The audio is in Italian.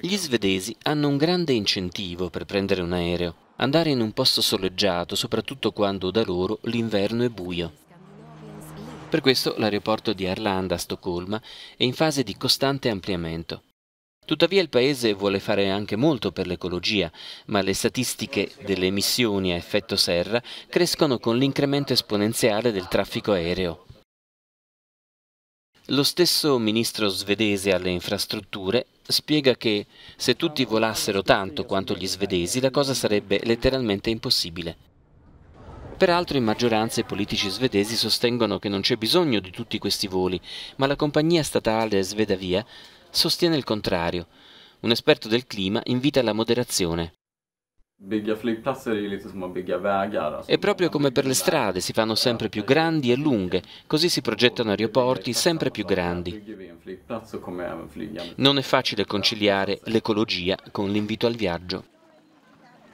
Gli svedesi hanno un grande incentivo per prendere un aereo, andare in un posto soleggiato, soprattutto quando da loro l'inverno è buio. Per questo l'aeroporto di Arlanda a Stoccolma è in fase di costante ampliamento. Tuttavia il paese vuole fare anche molto per l'ecologia, ma le statistiche delle emissioni a effetto serra crescono con l'incremento esponenziale del traffico aereo. Lo stesso ministro svedese alle infrastrutture spiega che se tutti volassero tanto quanto gli svedesi la cosa sarebbe letteralmente impossibile. Peraltro in maggioranza i politici svedesi sostengono che non c'è bisogno di tutti questi voli, ma la compagnia statale Svedavia sostiene il contrario. Un esperto del clima invita alla moderazione è E proprio come per le strade, si fanno sempre più grandi e lunghe, così si progettano aeroporti sempre più grandi. Non è facile conciliare l'ecologia con l'invito al viaggio.